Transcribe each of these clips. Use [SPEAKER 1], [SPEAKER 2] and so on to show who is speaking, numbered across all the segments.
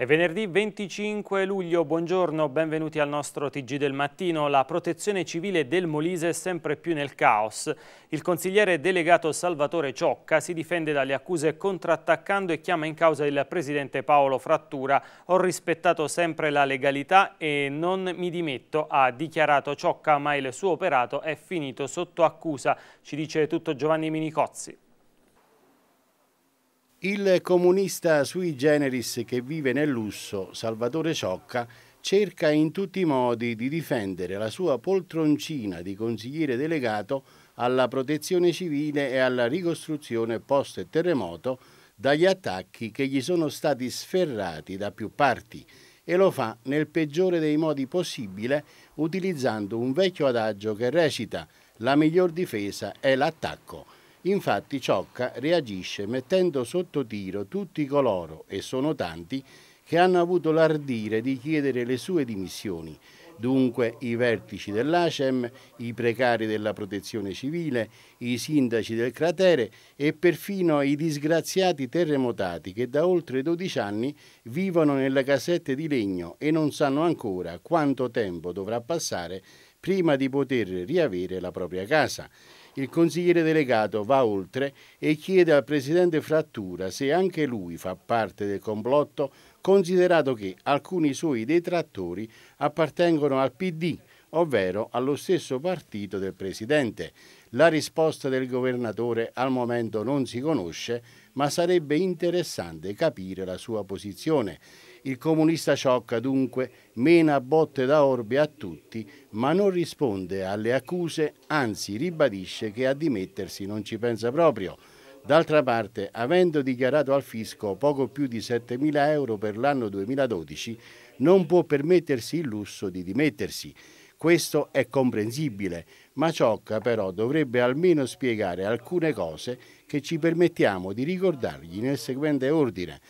[SPEAKER 1] È venerdì 25 luglio, buongiorno, benvenuti al nostro Tg del mattino. La protezione civile del Molise è sempre più nel caos. Il consigliere delegato Salvatore Ciocca si difende dalle accuse contrattaccando e chiama in causa il presidente Paolo Frattura. Ho rispettato sempre la legalità e non mi dimetto, ha dichiarato Ciocca, ma il suo operato è finito sotto accusa, ci dice tutto Giovanni Minicozzi.
[SPEAKER 2] Il comunista sui generis che vive nel lusso, Salvatore Ciocca, cerca in tutti i modi di difendere la sua poltroncina di consigliere delegato alla protezione civile e alla ricostruzione post-terremoto dagli attacchi che gli sono stati sferrati da più parti e lo fa nel peggiore dei modi possibile utilizzando un vecchio adagio che recita la miglior difesa è l'attacco Infatti Ciocca reagisce mettendo sotto tiro tutti coloro, e sono tanti, che hanno avuto l'ardire di chiedere le sue dimissioni, dunque i vertici dell'ACEM, i precari della protezione civile, i sindaci del cratere e perfino i disgraziati terremotati che da oltre 12 anni vivono nelle casette di legno e non sanno ancora quanto tempo dovrà passare prima di poter riavere la propria casa. Il consigliere delegato va oltre e chiede al presidente Frattura se anche lui fa parte del complotto, considerato che alcuni suoi detrattori appartengono al PD, ovvero allo stesso partito del presidente. La risposta del governatore al momento non si conosce, ma sarebbe interessante capire la sua posizione. Il comunista Ciocca dunque mena botte da orbe a tutti ma non risponde alle accuse, anzi ribadisce che a dimettersi non ci pensa proprio. D'altra parte, avendo dichiarato al fisco poco più di 7.000 euro per l'anno 2012, non può permettersi il lusso di dimettersi. Questo è comprensibile, ma Ciocca però dovrebbe almeno spiegare alcune cose che ci permettiamo di ricordargli nel seguente ordine.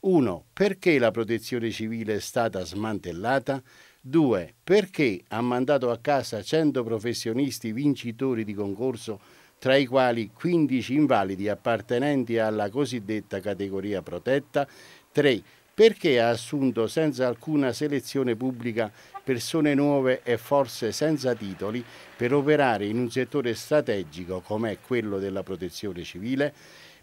[SPEAKER 2] 1. Perché la protezione civile è stata smantellata? 2. Perché ha mandato a casa 100 professionisti vincitori di concorso, tra i quali 15 invalidi appartenenti alla cosiddetta categoria protetta? 3. Perché ha assunto senza alcuna selezione pubblica persone nuove e forse senza titoli per operare in un settore strategico come quello della protezione civile?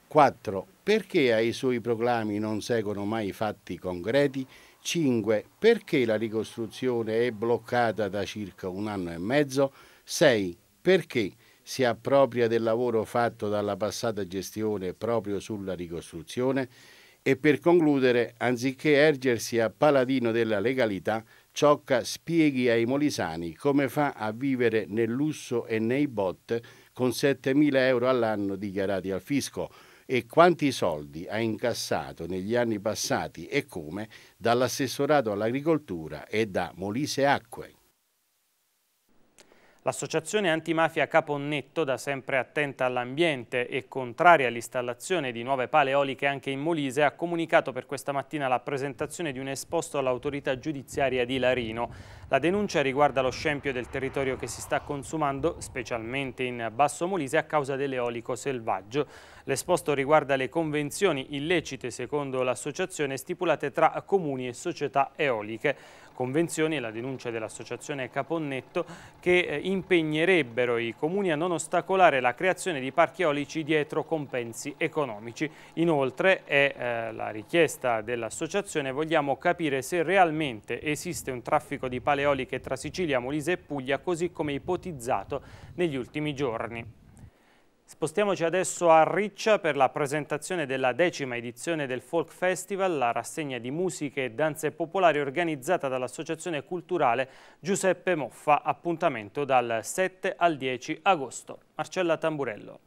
[SPEAKER 2] 4. Perché ai suoi proclami non seguono mai fatti concreti? 5. Perché la ricostruzione è bloccata da circa un anno e mezzo? 6. Perché si appropria del lavoro fatto dalla passata gestione proprio sulla ricostruzione? E per concludere, anziché ergersi a paladino della legalità, Ciocca spieghi ai molisani come fa a vivere nel lusso e nei bot con 7.000 euro all'anno dichiarati al fisco e quanti soldi ha incassato negli anni passati e come dall'assessorato all'agricoltura e da Molise Acque.
[SPEAKER 1] L'associazione antimafia Caponnetto, da sempre attenta all'ambiente e contraria all'installazione di nuove pale eoliche anche in Molise, ha comunicato per questa mattina la presentazione di un esposto all'autorità giudiziaria di Larino. La denuncia riguarda lo scempio del territorio che si sta consumando, specialmente in Basso Molise, a causa dell'eolico selvaggio. L'esposto riguarda le convenzioni illecite, secondo l'associazione, stipulate tra comuni e società eoliche. Convenzioni e la denuncia dell'associazione Caponnetto che eh, impegnerebbero i comuni a non ostacolare la creazione di parchi eolici dietro compensi economici. Inoltre è eh, la richiesta dell'associazione vogliamo capire se realmente esiste un traffico di paleoliche tra Sicilia, Molise e Puglia così come ipotizzato negli ultimi giorni. Spostiamoci adesso a Riccia per la presentazione della decima edizione del Folk Festival, la rassegna di musiche e danze popolari organizzata dall'Associazione Culturale Giuseppe Moffa, appuntamento dal 7 al 10 agosto. Marcella Tamburello.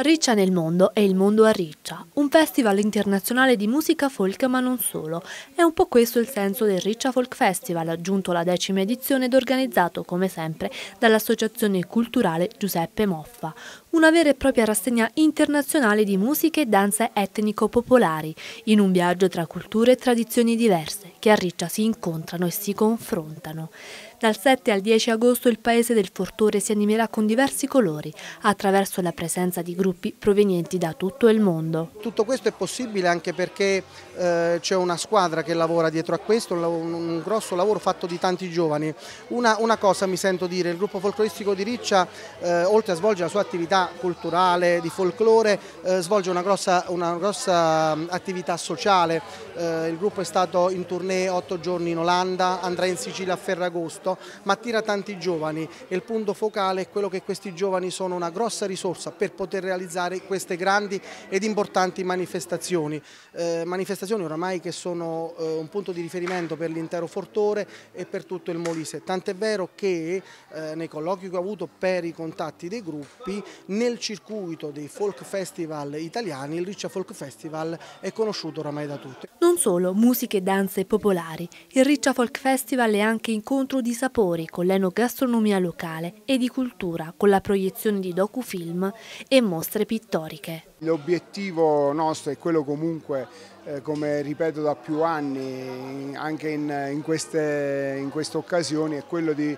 [SPEAKER 3] Riccia nel mondo e il mondo a Riccia, un festival internazionale di musica folk ma non solo. È un po' questo il senso del Riccia Folk Festival, giunto alla decima edizione ed organizzato, come sempre, dall'Associazione Culturale Giuseppe Moffa una vera e propria rassegna internazionale di musiche e danze etnico-popolari, in un viaggio tra culture e tradizioni diverse, che a Riccia si incontrano e si confrontano. Dal 7 al 10 agosto il Paese del Fortore si animerà con diversi colori, attraverso la presenza di gruppi provenienti da tutto il mondo.
[SPEAKER 1] Tutto questo è possibile anche perché eh, c'è una squadra che lavora dietro a questo, un, un grosso lavoro fatto di tanti giovani. Una, una, cosa mi sento dire, il gruppo folcloristico di Riccia, eh, oltre a svolgere la sua attività attività culturale, di folklore, eh, svolge una grossa, una grossa attività sociale, eh, il gruppo è stato in tournée otto giorni in Olanda, andrà in Sicilia a Ferragosto, ma attira tanti giovani e il punto focale è quello che questi giovani sono una grossa risorsa per poter realizzare queste grandi ed importanti manifestazioni, eh, manifestazioni oramai che sono eh, un punto di riferimento per l'intero Fortore e per tutto il Molise, tant'è vero che eh, nei colloqui che ho avuto per i contatti dei gruppi nel circuito dei folk festival italiani
[SPEAKER 3] il Riccia Folk Festival è conosciuto oramai da tutti. Non solo musiche e danze popolari, il Riccia Folk Festival è anche incontro di sapori con l'enogastronomia locale e di cultura con la proiezione di docufilm e mostre pittoriche.
[SPEAKER 4] L'obiettivo nostro è quello comunque, eh, come ripeto da più anni, anche in, in, queste, in queste occasioni, è quello di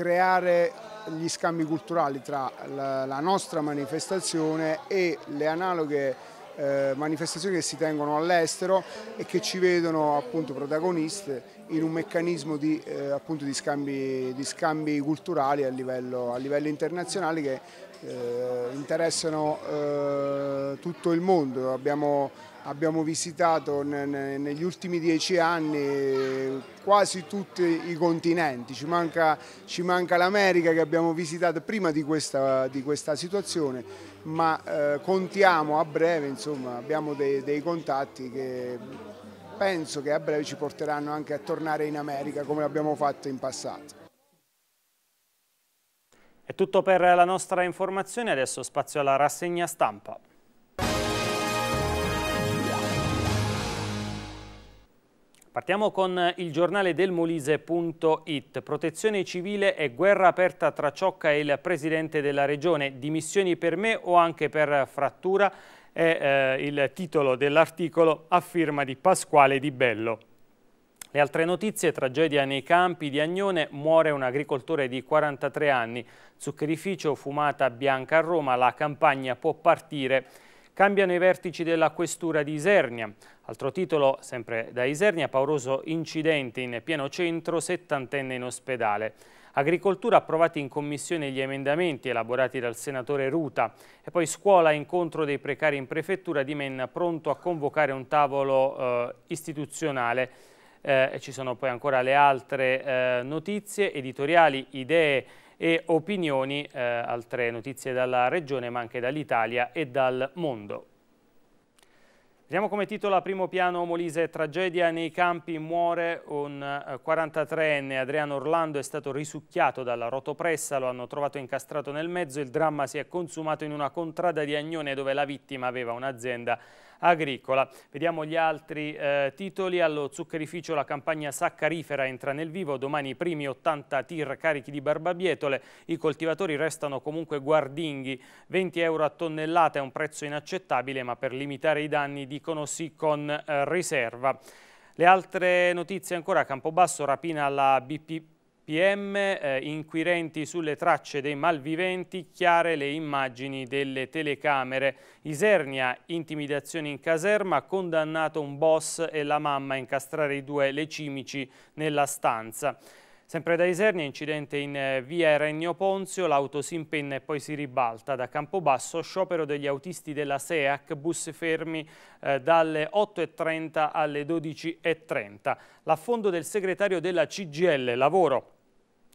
[SPEAKER 4] creare gli scambi culturali tra la nostra manifestazione e le analoghe eh, manifestazioni che si tengono all'estero e che ci vedono appunto protagoniste in un meccanismo di, eh, di, scambi, di scambi, culturali a livello, a livello internazionale che eh, interessano eh, tutto il mondo. Abbiamo abbiamo visitato negli ultimi dieci anni quasi tutti i continenti, ci manca, manca l'America che abbiamo visitato prima di questa, di questa situazione, ma eh, contiamo a breve, insomma, abbiamo dei, dei contatti che penso che a breve ci porteranno anche a tornare in America come l'abbiamo fatto in passato.
[SPEAKER 1] È tutto per la nostra informazione, adesso spazio alla rassegna stampa. Partiamo con il giornale del Molise.it. Protezione civile e guerra aperta tra Ciocca e il presidente della regione. Dimissioni per me o anche per frattura è eh, il titolo dell'articolo a firma di Pasquale Di Bello. Le altre notizie, tragedia nei campi di Agnone, muore un agricoltore di 43 anni. Zuccherificio, fumata bianca a Roma, la campagna può partire. Cambiano i vertici della questura di Isernia. Altro titolo, sempre da Isernia, pauroso incidente in pieno centro, settantenne in ospedale. Agricoltura approvati in commissione gli emendamenti elaborati dal senatore Ruta e poi scuola incontro dei precari in prefettura di Menna pronto a convocare un tavolo eh, istituzionale eh, ci sono poi ancora le altre eh, notizie editoriali, idee e opinioni, eh, altre notizie dalla regione ma anche dall'Italia e dal mondo. Vediamo come titolo a primo piano Molise tragedia nei campi muore un 43enne eh, Adriano Orlando è stato risucchiato dalla rotopressa lo hanno trovato incastrato nel mezzo il dramma si è consumato in una contrada di Agnone dove la vittima aveva un'azienda agricola. Vediamo gli altri eh, titoli. Allo zuccherificio la campagna saccarifera entra nel vivo. Domani i primi 80 tir carichi di barbabietole. I coltivatori restano comunque guardinghi. 20 euro a tonnellata è un prezzo inaccettabile, ma per limitare i danni dicono sì con eh, riserva. Le altre notizie ancora, Campobasso rapina alla BP PM, eh, inquirenti sulle tracce dei malviventi, chiare le immagini delle telecamere. Isernia, intimidazione in caserma, condannato un boss e la mamma a incastrare i due cimici nella stanza. Sempre da Isernia, incidente in eh, via Regno Ponzio, l'auto si impenna e poi si ribalta. Da Campobasso, sciopero degli autisti della SEAC, bus fermi eh, dalle 8.30 alle 12.30. L'affondo del segretario della CGL, lavoro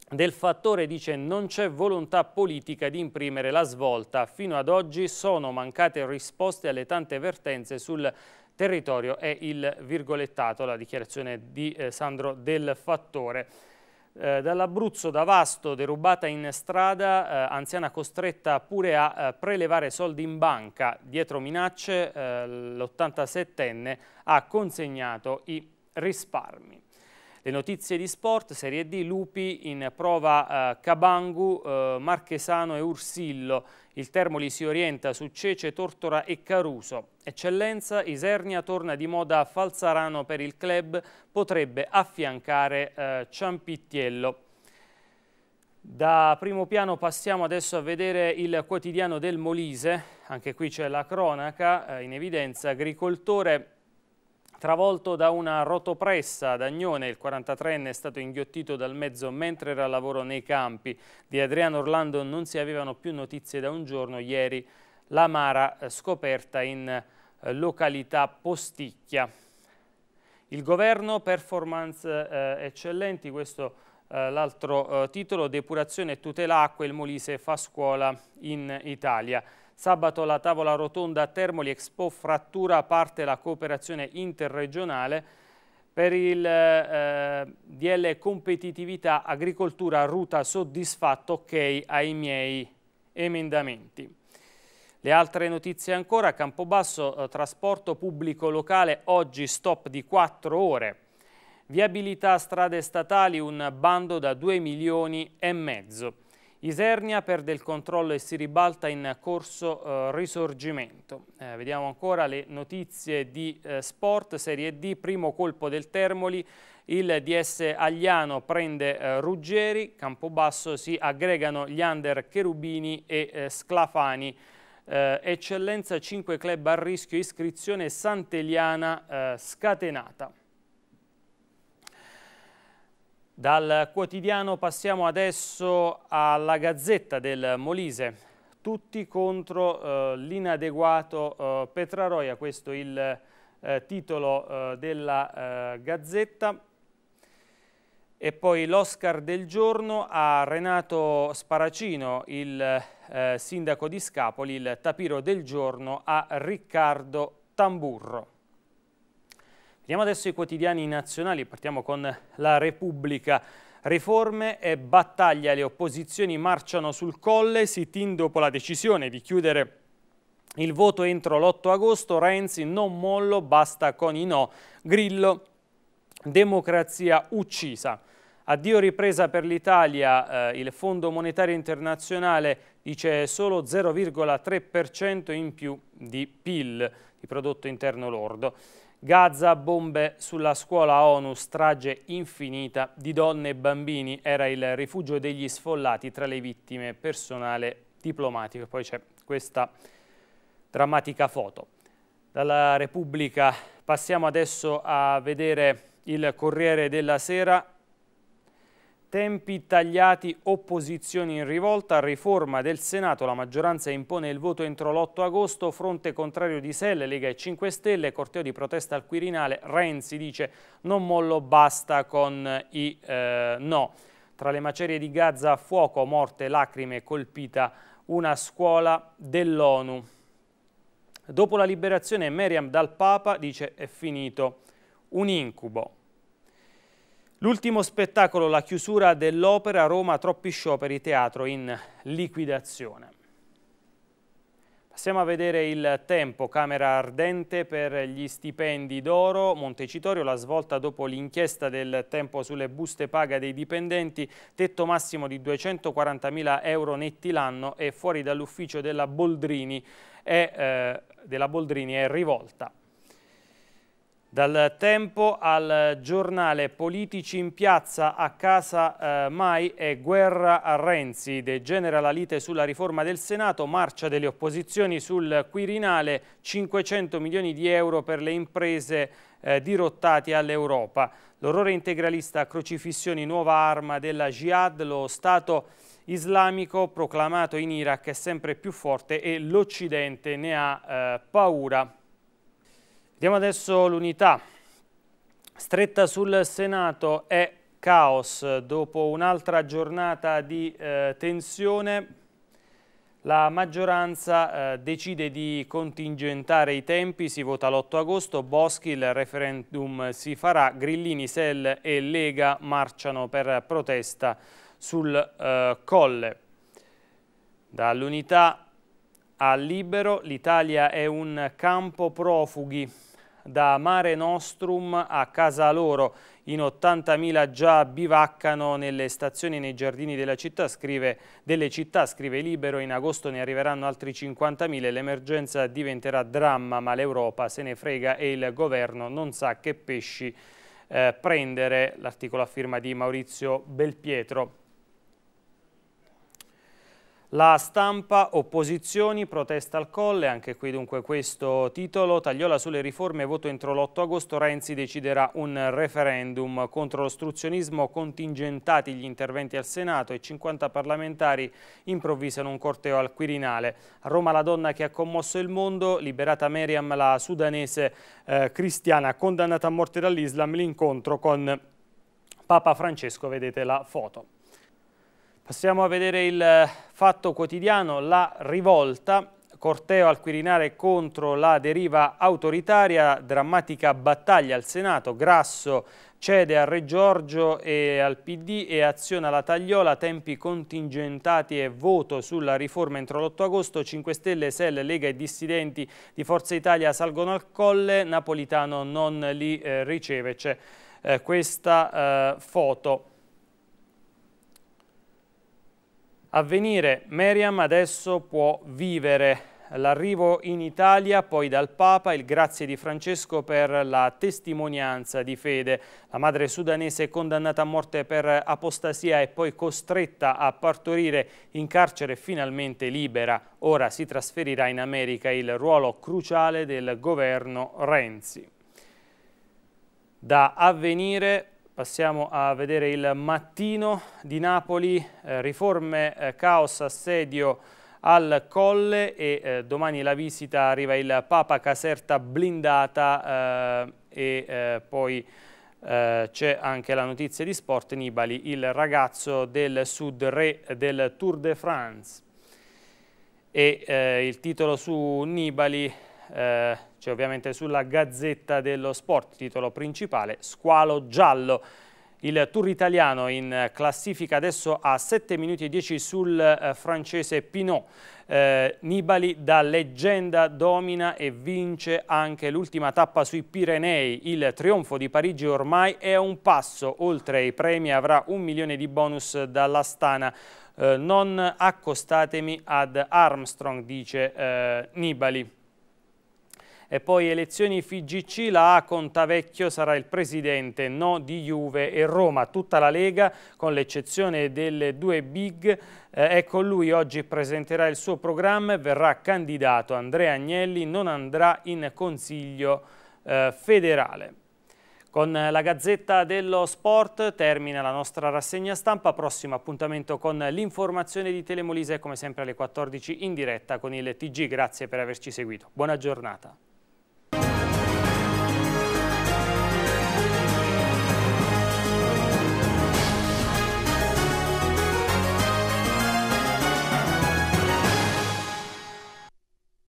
[SPEAKER 1] del fattore dice non c'è volontà politica di imprimere la svolta. Fino ad oggi sono mancate risposte alle tante vertenze sul territorio e il virgolettato, la dichiarazione di eh, Sandro del fattore. Eh, Dall'Abruzzo da Vasto, derubata in strada, eh, anziana costretta pure a eh, prelevare soldi in banca. Dietro minacce, eh, l'87enne ha consegnato i risparmi. Le notizie di sport, Serie D, Lupi in prova eh, Cabangu, eh, Marchesano e Ursillo. Il Termoli si orienta su Cece, Tortora e Caruso. Eccellenza, Isernia torna di moda a Falzarano per il club, potrebbe affiancare eh, Ciampittiello. Da primo piano passiamo adesso a vedere il quotidiano del Molise, anche qui c'è la cronaca eh, in evidenza, agricoltore Travolto da una rotopressa ad Agnone, il 43enne è stato inghiottito dal mezzo mentre era a lavoro nei campi. Di Adriano Orlando non si avevano più notizie da un giorno. Ieri la Mara eh, scoperta in eh, località Posticchia. Il governo, performance eh, eccellenti, questo eh, l'altro eh, titolo, depurazione e tutela acqua, il Molise fa scuola in Italia. Sabato alla tavola rotonda a Termoli Expo frattura parte la cooperazione interregionale per il eh, eh DL competitività agricoltura ruta soddisfatto ok ai miei emendamenti. Le altre notizie ancora, Campobasso, eh, trasporto pubblico locale, oggi stop di 4 ore. Viabilità strade statali, un bando da 2 milioni e mezzo. Isernia perde il controllo e si ribalta in corso eh, risorgimento. Eh, vediamo ancora le notizie di eh, sport, Serie D, primo colpo del Termoli, il DS Agliano prende eh, Ruggeri, Campobasso si aggregano gli under Cherubini e eh, Sclafani. Eh, eccellenza 5 club a rischio iscrizione Santeliana scatenata. Dal quotidiano passiamo adesso alla Gazzetta del Molise. Tutti contro eh, l'inadeguato eh, Petraroia, questo è il eh, titolo eh, della eh, Gazzetta. E poi l'Oscar del giorno a Renato Sparacino, il eh, sindaco di Scapoli, il tapiro del giorno a Riccardo Tamburro. Vediamo adesso i quotidiani nazionali, partiamo con la Repubblica. Riforme e battaglia, le opposizioni marciano sul colle, sit-in dopo la decisione di chiudere il voto entro l'8 agosto, Renzi non mollo, basta con i no, Grillo, democrazia uccisa. Addio ripresa per l'Italia, eh, il Fondo Monetario Internazionale dice solo 0,3% in più di PIL, di prodotto interno lordo. Gaza, bombe sulla scuola ONU, strage infinita di donne e bambini, era il rifugio degli sfollati tra le vittime personale diplomatico. Poi c'è questa drammatica foto. Dalla Repubblica passiamo adesso a vedere il Corriere della Sera Tempi tagliati, opposizioni in rivolta, riforma del Senato, la maggioranza impone il voto entro l'8 agosto, fronte contrario di Selle, Lega e 5 Stelle, corteo di protesta al Quirinale, Renzi dice non mollo basta con i eh, no. Tra le macerie di Gaza, fuoco, morte, lacrime, colpita una scuola dell'ONU. Dopo la liberazione, Meriam dal Papa dice è finito un incubo. L'ultimo spettacolo, la chiusura dell'opera Roma Troppi Scioperi Teatro in liquidazione. Passiamo a vedere il tempo, camera ardente per gli stipendi d'oro, Montecitorio la svolta dopo l'inchiesta del tempo sulle buste paga dei dipendenti, tetto massimo di 240.000 euro netti l'anno e fuori dall'ufficio della eh, della Boldrini è rivolta. Dal tempo al giornale Politici in piazza a casa eh, Mai è guerra a Renzi, degenera la lite sulla riforma del Senato, marcia delle opposizioni sul Quirinale, 500 milioni di euro per le imprese eh, dirottati all'Europa. L'orrore integralista a crocifissioni nuova arma della Jihad, lo Stato islamico proclamato in Iraq è sempre più forte e l'Occidente ne ha eh, paura. Vediamo adesso l'unità. Stretta sul Senato è caos. Dopo un'altra giornata di eh, tensione, la maggioranza eh, decide di contingentare i tempi, si vota l'8 agosto, Boschi il referendum si farà, Grillini, Sell e Lega marciano per protesta sul eh, colle. Dall'unità a libero l'Italia è un campo profughi da Mare Nostrum a casa loro. In 80.000 già bivaccano nelle stazioni nei giardini della città, scrive, delle città, scrive Libero. In agosto ne arriveranno altri 50.000. e L'emergenza diventerà dramma, ma l'Europa se ne frega e il governo non sa che pesci eh, prendere. L'articolo a firma di Maurizio Belpietro. La stampa, opposizioni, protesta al colle, anche qui dunque questo titolo, tagliola sulle riforme, voto entro l'8 agosto, Renzi deciderà un referendum contro l'ostruzionismo, contingentati gli interventi al Senato e 50 parlamentari improvvisano un corteo al Quirinale. A Roma la donna che ha commosso il mondo, liberata Meriam, la sudanese eh, cristiana condannata a morte dall'Islam, l'incontro con Papa Francesco, vedete la foto. Passiamo a vedere il eh, fatto quotidiano, la rivolta, corteo al Quirinare contro la deriva autoritaria, drammatica battaglia al Senato, Grasso cede a Re Giorgio e al PD e aziona la tagliola, tempi contingentati e voto sulla riforma entro l'8 agosto, 5 Stelle, SEL, Lega e dissidenti di Forza Italia salgono al colle, Napolitano non li eh, riceve, c'è eh, questa eh, foto. avvenire. Meriam adesso può vivere. L'arrivo in Italia, poi dal Papa, il grazie di Francesco per la testimonianza di fede. La madre sudanese condannata a morte per apostasia e poi costretta a partorire in carcere finalmente libera. Ora si trasferirà in America il ruolo cruciale del governo Renzi. Da avvenire Passiamo a vedere il mattino di Napoli, eh, riforme, eh, caos, assedio al Colle e eh, domani la visita arriva il Papa Caserta blindata eh, e eh, poi eh, c'è anche la notizia di Sport Nibali, il ragazzo del Sud Re del Tour de France. E il titolo su Nibali eh, c'è ovviamente sulla Gazzetta dello Sport, titolo principale, squalo giallo. Il tour italiano in classifica adesso a 7 minuti e 10 sul eh, francese Pinot. Eh, Nibali da leggenda domina e vince anche l'ultima tappa sui Pirenei. Il trionfo di Parigi ormai è un passo. Oltre ai premi avrà un milione di bonus dall'Astana. Eh, non accostatemi ad Armstrong, dice eh, Nibali. E poi elezioni FIGC, la A Contavecchio sarà il presidente, no di Juve e Roma. Tutta la Lega, con l'eccezione delle due big, eh, ecco lui oggi presenterà il suo programma e verrà candidato. Andrea Agnelli non andrà in consiglio eh, federale. Con la Gazzetta dello Sport termina la nostra rassegna stampa, prossimo appuntamento con l'informazione di Telemolise come sempre alle 14 in diretta con il TG, grazie per averci seguito, buona giornata.